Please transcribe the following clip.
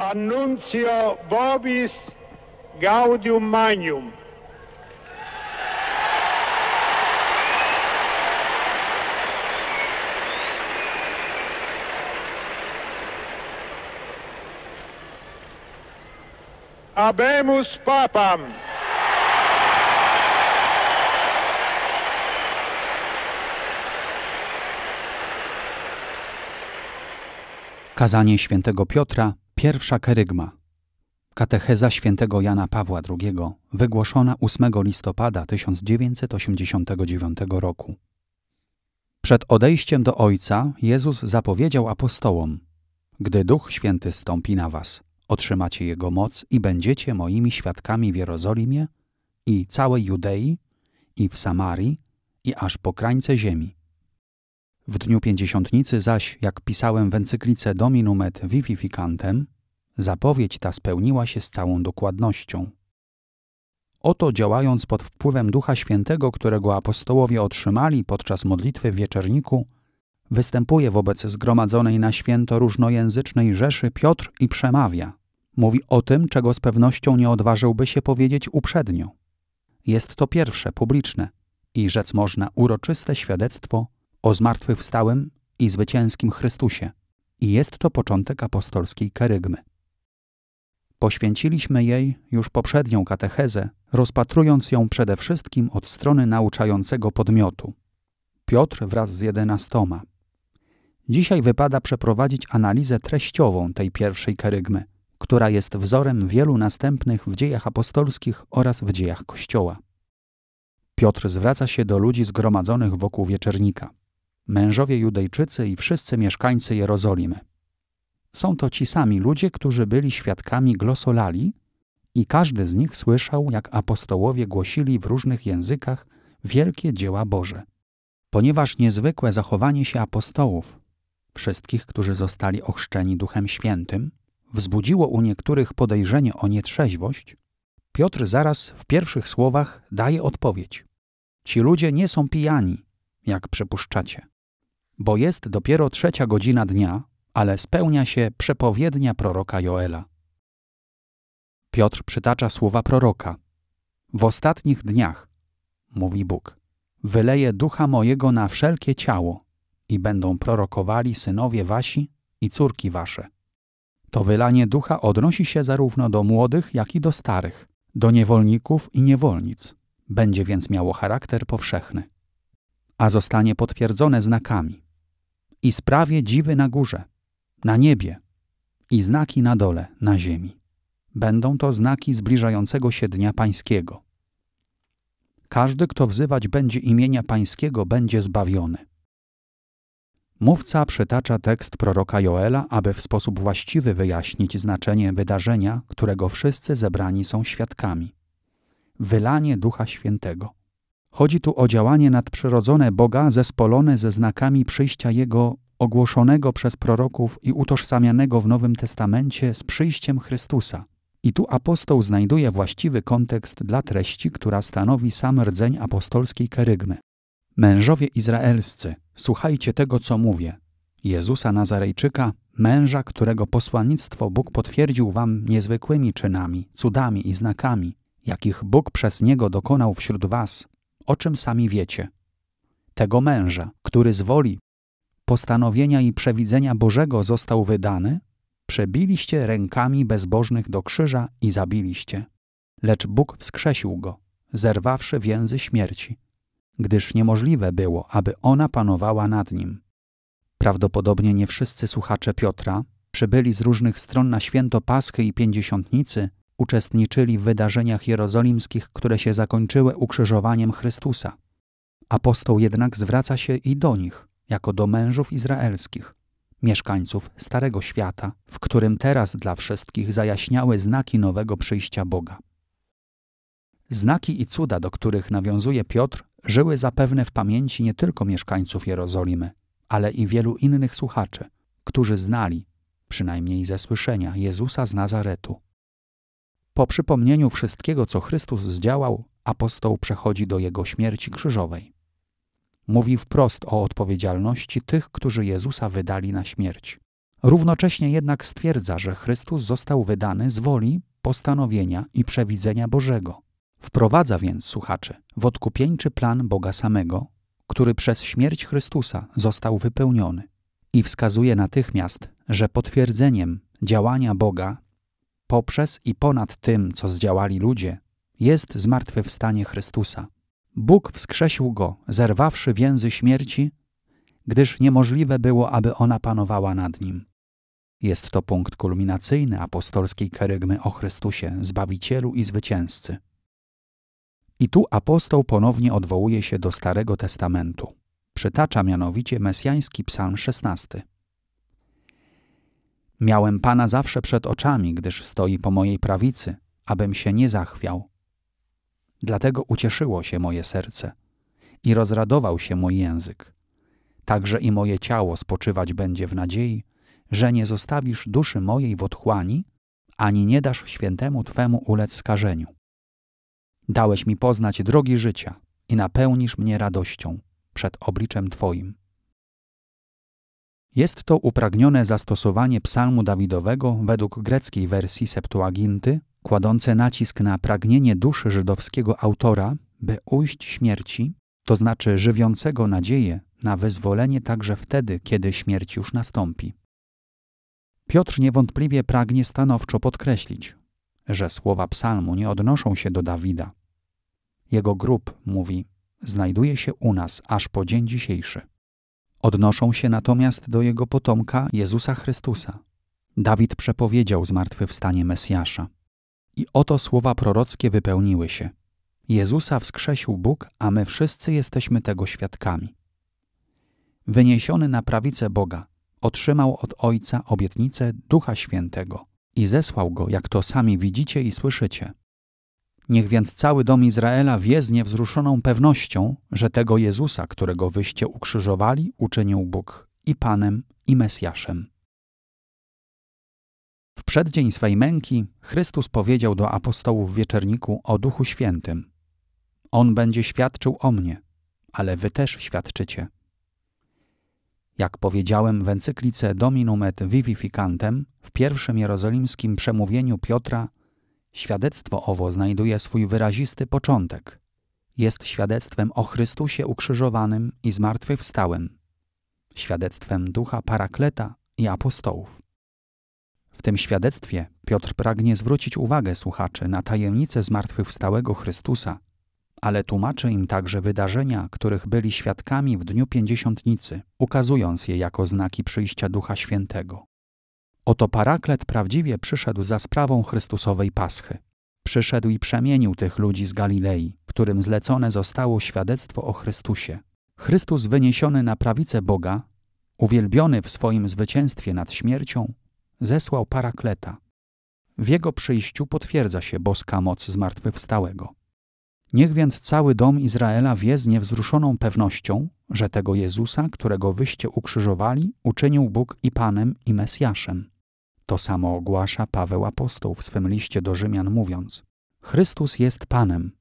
Annuncio Vobis Gaudium Magnum. Abemus Papam. Kazanie świętego Piotra Pierwsza kerygma. Katecheza świętego Jana Pawła II, wygłoszona 8 listopada 1989 roku. Przed odejściem do Ojca Jezus zapowiedział apostołom: Gdy Duch Święty stąpi na was, otrzymacie Jego moc i będziecie moimi świadkami w Jerozolimie i całej Judei i w Samarii i aż po krańce ziemi. W dniu pięćdziesiątnicy zaś, jak pisałem w encyklice Dominum et Vivificantem, zapowiedź ta spełniła się z całą dokładnością. Oto działając pod wpływem Ducha Świętego, którego apostołowie otrzymali podczas modlitwy w wieczerniku, występuje wobec zgromadzonej na święto różnojęzycznej rzeszy Piotr i przemawia. Mówi o tym, czego z pewnością nie odważyłby się powiedzieć uprzednio. Jest to pierwsze, publiczne i rzec można uroczyste świadectwo o zmartwychwstałym i zwycięskim Chrystusie i jest to początek apostolskiej kerygmy. Poświęciliśmy jej już poprzednią katechezę, rozpatrując ją przede wszystkim od strony nauczającego podmiotu. Piotr wraz z jedenastoma. Dzisiaj wypada przeprowadzić analizę treściową tej pierwszej kerygmy, która jest wzorem wielu następnych w dziejach apostolskich oraz w dziejach Kościoła. Piotr zwraca się do ludzi zgromadzonych wokół wieczernika mężowie Judejczycy i wszyscy mieszkańcy Jerozolimy. Są to ci sami ludzie, którzy byli świadkami glosolali i każdy z nich słyszał, jak apostołowie głosili w różnych językach wielkie dzieła Boże. Ponieważ niezwykłe zachowanie się apostołów, wszystkich, którzy zostali ochrzczeni Duchem Świętym, wzbudziło u niektórych podejrzenie o nietrzeźwość, Piotr zaraz w pierwszych słowach daje odpowiedź. Ci ludzie nie są pijani, jak przypuszczacie bo jest dopiero trzecia godzina dnia, ale spełnia się przepowiednia proroka Joela. Piotr przytacza słowa proroka. W ostatnich dniach, mówi Bóg, wyleję ducha mojego na wszelkie ciało i będą prorokowali synowie wasi i córki wasze. To wylanie ducha odnosi się zarówno do młodych, jak i do starych, do niewolników i niewolnic. Będzie więc miało charakter powszechny. A zostanie potwierdzone znakami i sprawię dziwy na górze, na niebie i znaki na dole, na ziemi. Będą to znaki zbliżającego się dnia pańskiego. Każdy, kto wzywać będzie imienia pańskiego, będzie zbawiony. Mówca przytacza tekst proroka Joela, aby w sposób właściwy wyjaśnić znaczenie wydarzenia, którego wszyscy zebrani są świadkami. Wylanie Ducha Świętego. Chodzi tu o działanie nadprzyrodzone Boga zespolone ze znakami przyjścia Jego ogłoszonego przez proroków i utożsamianego w Nowym Testamencie z przyjściem Chrystusa. I tu apostoł znajduje właściwy kontekst dla treści, która stanowi sam rdzeń apostolskiej kerygmy. Mężowie izraelscy, słuchajcie tego, co mówię. Jezusa Nazarejczyka, męża, którego posłannictwo Bóg potwierdził wam niezwykłymi czynami, cudami i znakami, jakich Bóg przez niego dokonał wśród was, o czym sami wiecie. Tego męża, który z woli postanowienia i przewidzenia Bożego został wydany, przebiliście rękami bezbożnych do krzyża i zabiliście. Lecz Bóg wskrzesił go, zerwawszy więzy śmierci, gdyż niemożliwe było, aby ona panowała nad nim. Prawdopodobnie nie wszyscy słuchacze Piotra przybyli z różnych stron na święto Paschy i Pięćdziesiątnicy uczestniczyli w wydarzeniach jerozolimskich, które się zakończyły ukrzyżowaniem Chrystusa. Apostoł jednak zwraca się i do nich, jako do mężów izraelskich, mieszkańców Starego Świata, w którym teraz dla wszystkich zajaśniały znaki nowego przyjścia Boga. Znaki i cuda, do których nawiązuje Piotr, żyły zapewne w pamięci nie tylko mieszkańców Jerozolimy, ale i wielu innych słuchaczy, którzy znali, przynajmniej ze słyszenia, Jezusa z Nazaretu. Po przypomnieniu wszystkiego, co Chrystus zdziałał, apostoł przechodzi do jego śmierci krzyżowej. Mówi wprost o odpowiedzialności tych, którzy Jezusa wydali na śmierć. Równocześnie jednak stwierdza, że Chrystus został wydany z woli, postanowienia i przewidzenia Bożego. Wprowadza więc słuchaczy w odkupieńczy plan Boga samego, który przez śmierć Chrystusa został wypełniony i wskazuje natychmiast, że potwierdzeniem działania Boga poprzez i ponad tym, co zdziałali ludzie, jest zmartwychwstanie Chrystusa. Bóg wskrzesił go, zerwawszy więzy śmierci, gdyż niemożliwe było, aby ona panowała nad nim. Jest to punkt kulminacyjny apostolskiej kerygmy o Chrystusie, Zbawicielu i Zwycięzcy. I tu apostoł ponownie odwołuje się do Starego Testamentu. Przytacza mianowicie mesjański psalm 16. Miałem Pana zawsze przed oczami, gdyż stoi po mojej prawicy, abym się nie zachwiał. Dlatego ucieszyło się moje serce i rozradował się mój język. Także i moje ciało spoczywać będzie w nadziei, że nie zostawisz duszy mojej w otchłani, ani nie dasz świętemu Twemu ulec skażeniu. Dałeś mi poznać drogi życia i napełnisz mnie radością przed obliczem Twoim. Jest to upragnione zastosowanie psalmu Dawidowego według greckiej wersji Septuaginty, kładące nacisk na pragnienie duszy żydowskiego autora, by ujść śmierci, to znaczy żywiącego nadzieję na wyzwolenie także wtedy, kiedy śmierć już nastąpi. Piotr niewątpliwie pragnie stanowczo podkreślić, że słowa psalmu nie odnoszą się do Dawida. Jego grób, mówi, znajduje się u nas aż po dzień dzisiejszy. Odnoszą się natomiast do jego potomka Jezusa Chrystusa. Dawid przepowiedział zmartwychwstanie Mesjasza. I oto słowa prorockie wypełniły się. Jezusa wskrzesił Bóg, a my wszyscy jesteśmy tego świadkami. Wyniesiony na prawicę Boga, otrzymał od Ojca obietnicę Ducha Świętego i zesłał go, jak to sami widzicie i słyszycie, Niech więc cały dom Izraela wie z niewzruszoną pewnością, że tego Jezusa, którego wyście ukrzyżowali, uczynił Bóg i Panem, i Mesjaszem. W przeddzień swej męki Chrystus powiedział do apostołów wieczerniku o Duchu Świętym. On będzie świadczył o mnie, ale wy też świadczycie. Jak powiedziałem w encyklice Dominum et Vivificantem w pierwszym jerozolimskim przemówieniu Piotra Świadectwo owo znajduje swój wyrazisty początek. Jest świadectwem o Chrystusie ukrzyżowanym i zmartwychwstałym, świadectwem ducha Parakleta i apostołów. W tym świadectwie Piotr pragnie zwrócić uwagę słuchaczy na tajemnicę zmartwychwstałego Chrystusa, ale tłumaczy im także wydarzenia, których byli świadkami w dniu pięćdziesiątnicy, ukazując je jako znaki przyjścia Ducha Świętego. Oto paraklet prawdziwie przyszedł za sprawą Chrystusowej Paschy. Przyszedł i przemienił tych ludzi z Galilei, którym zlecone zostało świadectwo o Chrystusie. Chrystus wyniesiony na prawicę Boga, uwielbiony w swoim zwycięstwie nad śmiercią, zesłał parakleta. W jego przyjściu potwierdza się boska moc zmartwychwstałego. Niech więc cały dom Izraela wie z niewzruszoną pewnością, że tego Jezusa, którego wyście ukrzyżowali, uczynił Bóg i Panem i Mesjaszem. To samo ogłasza Paweł Apostoł w swym liście do Rzymian mówiąc: Chrystus jest Panem,